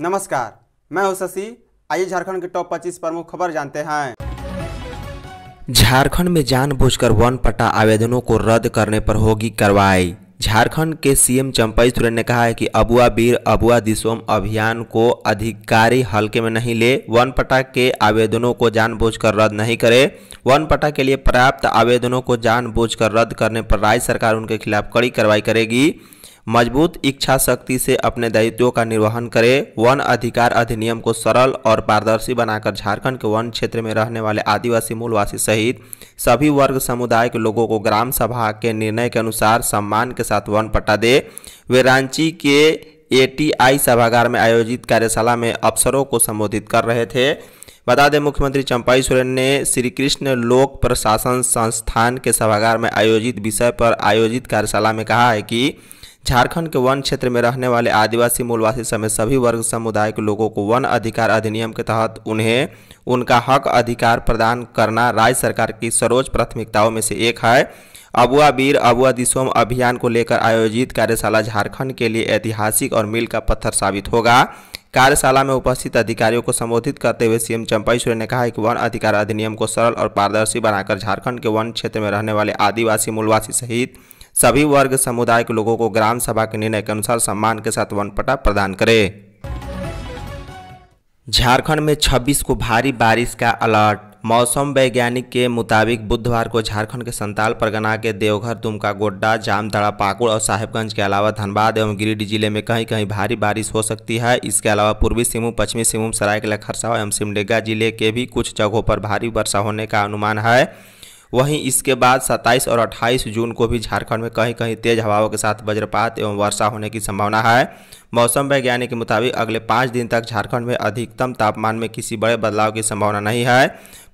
नमस्कार मैं हूं शशि आइए झारखंड के टॉप 25 प्रमुख खबर जानते हैं झारखंड में जानबूझकर वन पट्टा आवेदनों को रद्द करने पर होगी कार्रवाई झारखंड के सीएम चंपई सोरेन ने कहा है कि अबुआ वीर अबुआ दिसोम अभियान को अधिकारी हल्के में नहीं ले वन पटा के आवेदनों को जानबूझकर रद्द नहीं करे वन पटा के लिए प्राप्त आवेदनों को जानबूझकर रद्द करने पर राज्य सरकार उनके खिलाफ कड़ी कार्रवाई करेगी मजबूत इच्छा शक्ति से अपने दायित्वों का निर्वहन करें वन अधिकार अधिनियम को सरल और पारदर्शी बनाकर झारखंड के वन क्षेत्र में रहने वाले आदिवासी मूलवासी सहित सभी वर्ग समुदाय के लोगों को ग्राम सभा के निर्णय के अनुसार सम्मान के साथ वन पट्टा दे वे रांची के एटीआई सभागार में आयोजित कार्यशाला में अफसरों को संबोधित कर रहे थे बता दें मुख्यमंत्री चंपाई सोरेन ने श्री कृष्ण लोक प्रशासन संस्थान के सभागार में आयोजित विषय पर आयोजित कार्यशाला में कहा है कि झारखंड के वन क्षेत्र में रहने वाले आदिवासी मूलवासी समेत सभी वर्ग समुदाय के लोगों को वन अधिकार अधिनियम के तहत उन्हें उनका हक अधिकार प्रदान करना राज्य सरकार की सर्वोच्च प्राथमिकताओं में से एक है अबुआ वीर अबुआ दिसोम अभियान को लेकर आयोजित कार्यशाला झारखंड के लिए ऐतिहासिक और मील का पत्थर साबित होगा कार्यशाला में उपस्थित अधिकारियों को संबोधित करते हुए सीएम चंपाई सोरेन ने कहा कि वन अधिकार अधिनियम को सरल और पारदर्शी बनाकर झारखंड के वन क्षेत्र में रहने वाले आदिवासी मूलवासी सहित सभी वर्ग समुदाय के लोगों को ग्राम सभा के निर्णय के अनुसार सम्मान के साथ वन पटा प्रदान करे झारखंड में 26 को भारी बारिश का अलर्ट मौसम वैज्ञानिक के मुताबिक बुधवार को झारखंड के संताल परगना के देवघर दुमका गोड्डा जामतड़ा पाकुड़ और साहेबगंज के अलावा धनबाद एवं गिरिडीह जिले में कहीं कहीं भारी बारिश हो सकती है इसके अलावा पूर्वी सिंहभूम पश्चिमी सिंहभूम सरायकला खरसा एवं सिमडेगा जिले के भी कुछ जगहों पर भारी वर्षा होने का अनुमान है वहीं इसके बाद 27 और 28 जून को भी झारखंड में कहीं कहीं तेज हवाओं के साथ वज्रपात एवं वर्षा होने की संभावना है मौसम वैज्ञानिक के मुताबिक अगले पाँच दिन तक झारखंड में अधिकतम तापमान में किसी बड़े बदलाव की संभावना नहीं है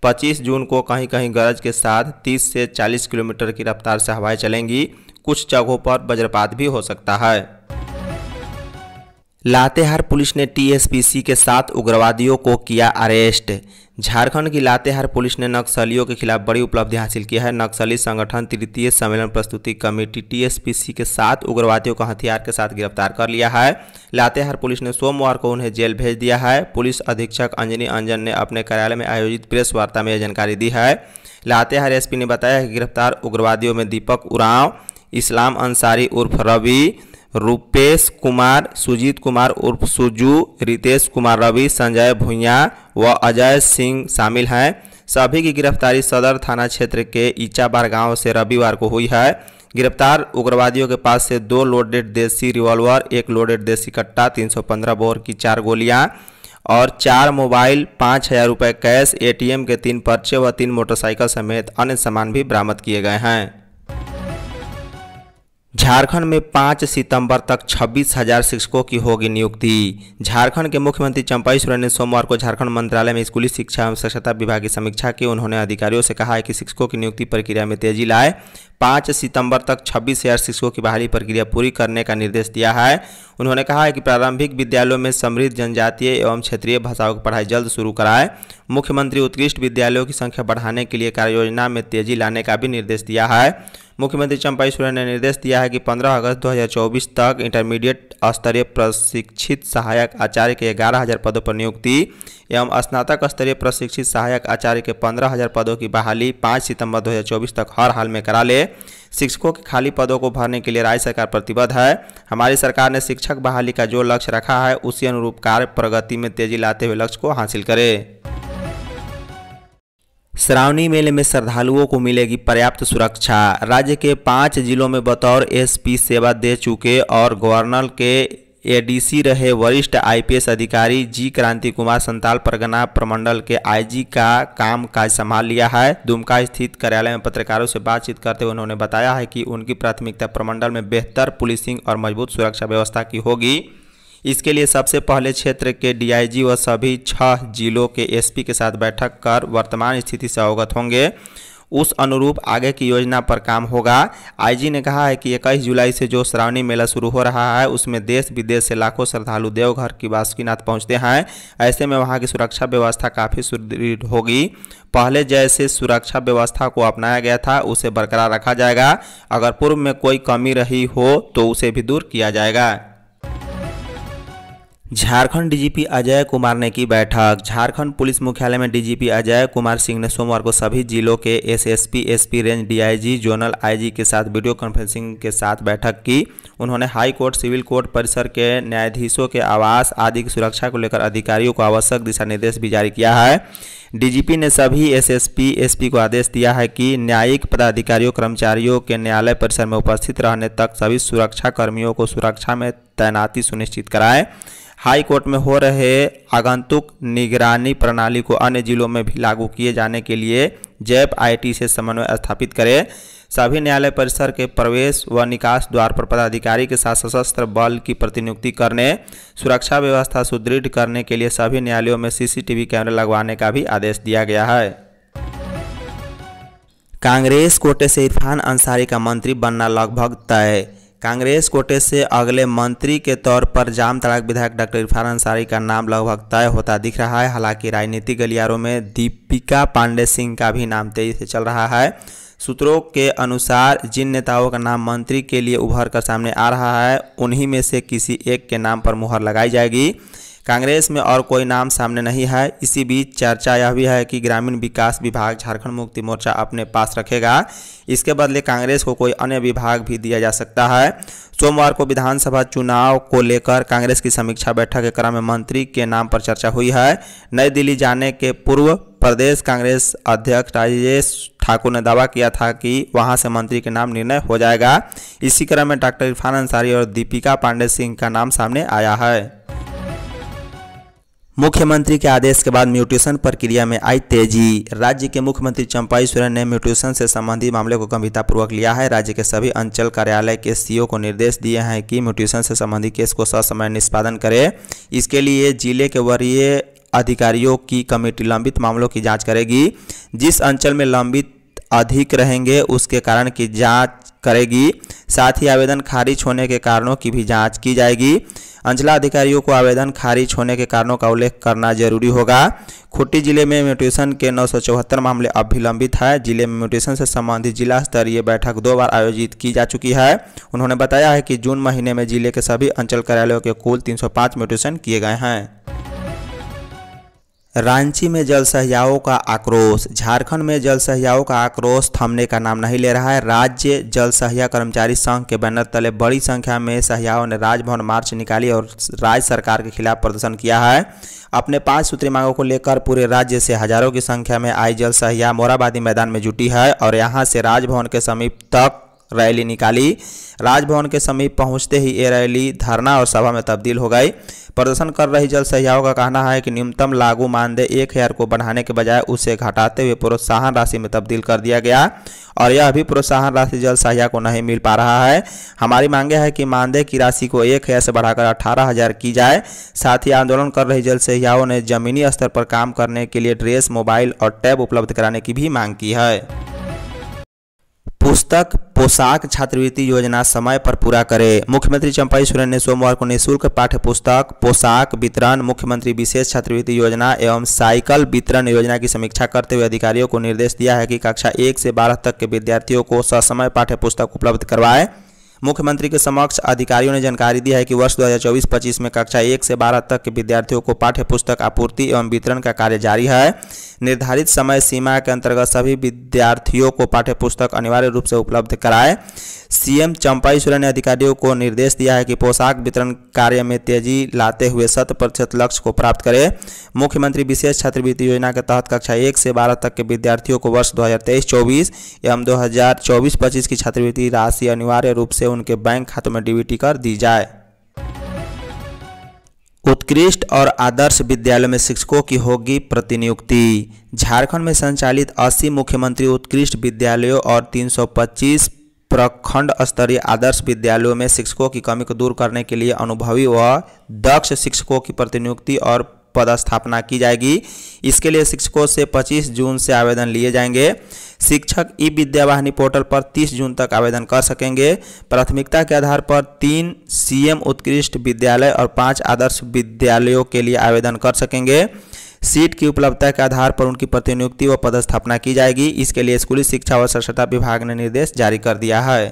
25 जून को कहीं कहीं गरज के साथ 30 से 40 किलोमीटर की रफ्तार से हवाएं चलेंगी कुछ जगहों पर वज्रपात भी हो सकता है लातेहार पुलिस ने टीएसपीसी के सात उग्रवादियों को किया अरेस्ट झारखंड की लातेहार पुलिस ने नक्सलियों के खिलाफ बड़ी उपलब्धि हासिल की है नक्सली संगठन तृतीय सम्मेलन प्रस्तुति कमेटी टीएसपीसी के सात उग्रवादियों को हथियार के साथ गिरफ्तार कर लिया है लातेहार पुलिस ने सोमवार को उन्हें जेल भेज दिया है पुलिस अधीक्षक अंजनी अंजन ने अपने कार्यालय में आयोजित प्रेस वार्ता में यह जानकारी दी है लातेहार एसपी ने बताया कि गिरफ्तार उग्रवादियों में दीपक उरांव इस्लाम अंसारी उर्फ रवि रूपेश कुमार सुजीत कुमार उर्फ सुजू रितेश कुमार रवि संजय भुइया व अजय सिंह शामिल हैं सभी की गिरफ्तारी सदर थाना क्षेत्र के ईचाबार गांव से रविवार को हुई है गिरफ्तार उग्रवादियों के पास से दो लोडेड देसी रिवॉल्वर एक लोडेड देसी कट्टा 315 बोर की चार गोलियां और चार मोबाइल पाँच हज़ार रुपये कैश एटीएम के तीन पर्चे व तीन मोटरसाइकिल समेत अन्य सामान भी बरामद किए गए हैं झारखंड में 5 सितंबर तक छब्बीस हजार शिक्षकों की होगी नियुक्ति झारखंड के मुख्यमंत्री चंपाई सोरेन ने सोमवार को झारखंड मंत्रालय में स्कूली शिक्षा एवं स्वच्छता विभाग की समीक्षा की उन्होंने अधिकारियों से कहा है कि शिक्षकों की नियुक्ति प्रक्रिया में तेजी लाए 5 सितंबर तक छब्बीस हजार शिक्षकों की बहाली प्रक्रिया पूरी करने का निर्देश दिया है उन्होंने कहा है कि प्रारंभिक विद्यालयों में समृद्ध जनजातीय एवं क्षेत्रीय भाषाओं की पढ़ाई जल्द शुरू कराए मुख्यमंत्री उत्कृष्ट विद्यालयों की संख्या बढ़ाने के लिए कार्ययोजना में तेजी लाने का भी निर्देश दिया है मुख्यमंत्री चंपाई सोरेन ने निर्देश दिया है कि 15 अगस्त 2024 तक इंटरमीडिएट स्तरीय प्रशिक्षित सहायक आचार्य के ग्यारह हज़ार पदों पर नियुक्ति एवं स्नातक स्तरीय प्रशिक्षित सहायक आचार्य के पंद्रह हज़ार पदों की बहाली 5 सितंबर 2024 तक हर हाल में करा ले शिक्षकों के खाली पदों को भरने के लिए राज्य सरकार प्रतिबद्ध है हमारी सरकार ने शिक्षक बहाली का जो लक्ष्य रखा है उसी अनुरूप कार्य प्रगति में तेजी लाते हुए लक्ष्य को हासिल करे श्रावणी मेले में श्रद्धालुओं को मिलेगी पर्याप्त सुरक्षा राज्य के पाँच जिलों में बतौर एसपी सेवा दे चुके और गवर्नर के एडीसी रहे वरिष्ठ आईपीएस अधिकारी जी क्रांति कुमार संताल परगना प्रमंडल के आईजी का काम काज संभाल लिया है दुमका स्थित कार्यालय में पत्रकारों से बातचीत करते हुए उन्होंने बताया है कि उनकी प्राथमिकता प्रमंडल में बेहतर पुलिसिंग और मजबूत सुरक्षा व्यवस्था की होगी इसके लिए सबसे पहले क्षेत्र के डीआईजी व सभी छह जिलों के एसपी के साथ बैठक कर वर्तमान स्थिति से अवगत होंगे उस अनुरूप आगे की योजना पर काम होगा आईजी ने कहा है कि इक्कीस जुलाई से जो श्रावणी मेला शुरू हो रहा है उसमें देश विदेश से लाखों श्रद्धालु देवघर की बासुकीनाथ पहुंचते हैं ऐसे में वहां की सुरक्षा व्यवस्था काफ़ी सुदृढ़ होगी पहले जैसे सुरक्षा व्यवस्था को अपनाया गया था उसे बरकरार रखा जाएगा अगर पूर्व में कोई कमी रही हो तो उसे भी दूर किया जाएगा झारखंड डीजीपी अजय कुमार ने की बैठक झारखंड पुलिस मुख्यालय में डीजीपी अजय कुमार सिंह ने सोमवार को सभी जिलों के SSP SP range DIG zonal IG के साथ वीडियो कॉन्फ्रेंसिंग के साथ बैठक की उन्होंने हाई कोर्ट सिविल कोर्ट परिसर के न्यायाधीशों के आवास आदि की सुरक्षा को लेकर अधिकारियों को आवश्यक दिशा निर्देश भी जारी किया है डीजीपी ने सभी एसएसपी एसपी को आदेश दिया है कि न्यायिक पदाधिकारियों कर्मचारियों के न्यायालय परिसर में उपस्थित रहने तक सभी सुरक्षा कर्मियों को सुरक्षा में तैनाती सुनिश्चित कराएं हाई कोर्ट में हो रहे आगंतुक निगरानी प्रणाली को अन्य जिलों में भी लागू किए जाने के लिए जैप आईटी से समन्वय स्थापित करें सभी न्यायालय परिसर के प्रवेश व निकास द्वार पर पदाधिकारी के साथ सशस्त्र बल की प्रतिनियुक्ति करने सुरक्षा व्यवस्था सुदृढ़ करने के लिए सभी न्यायालयों में सीसीटीवी कैमरा लगवाने का भी आदेश दिया गया है कांग्रेस कोटे से इरफान अंसारी का मंत्री बनना लगभग तय कांग्रेस कोटे से अगले मंत्री के तौर पर जामतड़ाक विधायक डॉक्टर इरफान अंसारी का नाम लगभग तय होता दिख रहा है हालांकि राजनीतिक गलियारों में दीपिका पांडे सिंह का भी नाम तेजी से चल रहा है सूत्रों के अनुसार जिन नेताओं का नाम मंत्री के लिए उभर कर सामने आ रहा है उन्हीं में से किसी एक के नाम पर मुहर लगाई जाएगी कांग्रेस में और कोई नाम सामने नहीं है इसी बीच चर्चा यह भी है कि ग्रामीण विकास विभाग झारखंड मुक्ति मोर्चा अपने पास रखेगा इसके बदले कांग्रेस को कोई अन्य विभाग भी दिया जा सकता है सोमवार को विधानसभा चुनाव को लेकर कांग्रेस की समीक्षा बैठक के क्रम में मंत्री के नाम पर चर्चा हुई है नई दिल्ली जाने के पूर्व प्रदेश कांग्रेस अध्यक्ष राजेश ठाकुर ने दावा किया था कि वहां से मंत्री के नाम निर्णय हो जाएगा इसी क्रम में डॉक्टर इरफान अंसारी और दीपिका पांडे सिंह का नाम सामने आया है मुख्यमंत्री के आदेश के बाद म्यूटेशन प्रक्रिया में आई तेजी राज्य के मुख्यमंत्री चंपाई सोरेन ने म्यूटेशन से संबंधित मामले को गंभीरतापूर्वक लिया है राज्य के सभी अंचल कार्यालय के सीओ को निर्देश दिए हैं कि म्यूटेशन से संबंधित केस को ससमय निष्पादन करें इसके लिए जिले के वरीय अधिकारियों की कमेटी लंबित मामलों की जाँच करेगी जिस अंचल में लंबित अधिक रहेंगे उसके कारण की जांच करेगी साथ ही आवेदन खारिज होने के कारणों की भी जांच की जाएगी अंचलाधिकारियों को आवेदन खारिज होने के कारणों का उल्लेख करना जरूरी होगा खुट्टी जिले में म्यूटेशन के नौ मामले अब भी लंबित है जिले में म्यूटेशन से संबंधित जिला स्तरीय बैठक दो बार आयोजित की जा चुकी है उन्होंने बताया है कि जून महीने में जिले के सभी अंचल कार्यालयों के कुल 305 म्यूटेशन किए गए हैं रांची में जल का आक्रोश झारखंड में जल का आक्रोश थमने का नाम नहीं ले रहा है राज्य जल कर्मचारी संघ के बैनर तले बड़ी संख्या में सहयाओं ने राजभवन मार्च निकाली और राज्य सरकार के खिलाफ प्रदर्शन किया है अपने पांच सूत्री मांगों को लेकर पूरे राज्य से हजारों की संख्या में आई जल मोराबादी मैदान में जुटी है और यहाँ से राजभवन के समीप तक रैली निकाली राजभवन के समीप पहुंचते ही ये रैली धरना और सभा में तब्दील हो गई प्रदर्शन कर रही जल सहियाओं का कहना है कि न्यूनतम लागू मानदेय एक हज़ार को बढ़ाने के बजाय उसे घटाते हुए प्रोत्साहन राशि में तब्दील कर दिया गया और यह अभी प्रोत्साहन राशि जल सहया को नहीं मिल पा रहा है हमारी मांगे है कि मानदेय की राशि को एक हज़ार से बढ़ाकर अठारह हज़ार की जाए साथ ही आंदोलन कर रही जल सहयाओं ने जमीनी स्तर पर काम करने के लिए ड्रेस मोबाइल और टैब उपलब्ध कराने की भी मांग की है पुस्तक पोशाक छात्रवृत्ति योजना समय पर पूरा करे मुख्यमंत्री चंपाई सोरेन ने सोमवार को निःशुल्क पाठ्य पुस्तक पोशाक वितरण मुख्यमंत्री विशेष छात्रवृत्ति योजना एवं साइकिल वितरण योजना की समीक्षा करते हुए अधिकारियों को निर्देश दिया है कि कक्षा एक से बारह तक के विद्यार्थियों को ससमय पाठ्य पुस्तक उपलब्ध करवाए मुख्यमंत्री के समक्ष अधिकारियों ने जानकारी दी है कि वर्ष 2024-25 में कक्षा एक से बारह तक के विद्यार्थियों को पाठ्य पुस्तक आपूर्ति एवं वितरण का कार्य जारी है निर्धारित समय सीमा के अंतर्गत सभी विद्यार्थियों को पाठ्य पुस्तक अनिवार्य रूप से उपलब्ध कराए सीएम चंपाई सोरेन ने अधिकारियों को निर्देश दिया है कि पोशाक वितरण कार्य में तेजी लाते हुए शत प्रतिशत लक्ष्य को प्राप्त करें मुख्यमंत्री विशेष छात्रवृत्ति योजना के तहत कक्षा एक से बारह तक के विद्यार्थियों को वर्ष 2023-24 एवं 2024-25 की छात्रवृत्ति राशि अनिवार्य रूप से उनके बैंक खातों में डीबीटी कर दी जाए उत्कृष्ट और आदर्श विद्यालयों में शिक्षकों की होगी प्रतिनियुक्ति झारखंड में संचालित 80 मुख्यमंत्री उत्कृष्ट विद्यालयों और 325 प्रखंड स्तरीय आदर्श विद्यालयों में शिक्षकों की कमी को दूर करने के लिए अनुभवी व दक्ष शिक्षकों की प्रतिनियुक्ति और पदस्थापना की जाएगी इसके लिए शिक्षकों से 25 जून से आवेदन लिए जाएंगे शिक्षक ई विद्यावाहिनी पोर्टल पर 30 जून तक आवेदन कर सकेंगे प्राथमिकता के आधार पर तीन सीएम उत्कृष्ट विद्यालय और पाँच आदर्श विद्यालयों के लिए आवेदन कर सकेंगे सीट की उपलब्धता के आधार पर उनकी प्रतिनियुक्ति व पदस्थापना की जाएगी इसके लिए स्कूली शिक्षा और स्वच्छता विभाग ने निर्देश जारी कर दिया है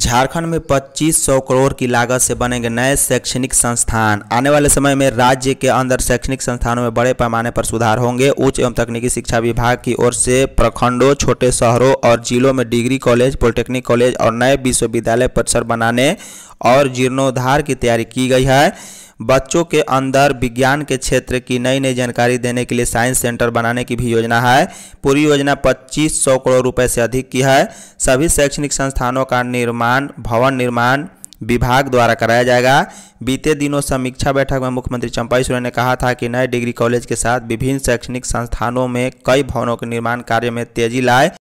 झारखंड में 2500 करोड़ की लागत से बनेंगे नए शैक्षणिक संस्थान आने वाले समय में राज्य के अंदर शैक्षणिक संस्थानों में बड़े पैमाने पर सुधार होंगे उच्च एवं तकनीकी शिक्षा विभाग की ओर से प्रखंडों छोटे शहरों और जिलों में डिग्री कॉलेज पॉलिटेक्निक कॉलेज और नए विश्वविद्यालय परिसर बनाने और जीर्णोद्धार की तैयारी की गई है बच्चों के अंदर विज्ञान के क्षेत्र की नई नई जानकारी देने के लिए साइंस सेंटर बनाने की भी योजना है पूरी योजना पच्चीस सौ करोड़ रुपए से अधिक की है सभी शैक्षणिक संस्थानों का निर्माण भवन निर्माण विभाग द्वारा कराया जाएगा बीते दिनों समीक्षा बैठक में मुख्यमंत्री चंपाई सोरेन ने कहा था कि नए डिग्री कॉलेज के साथ विभिन्न शैक्षणिक संस्थानों में कई भवनों के निर्माण कार्य में तेजी लाए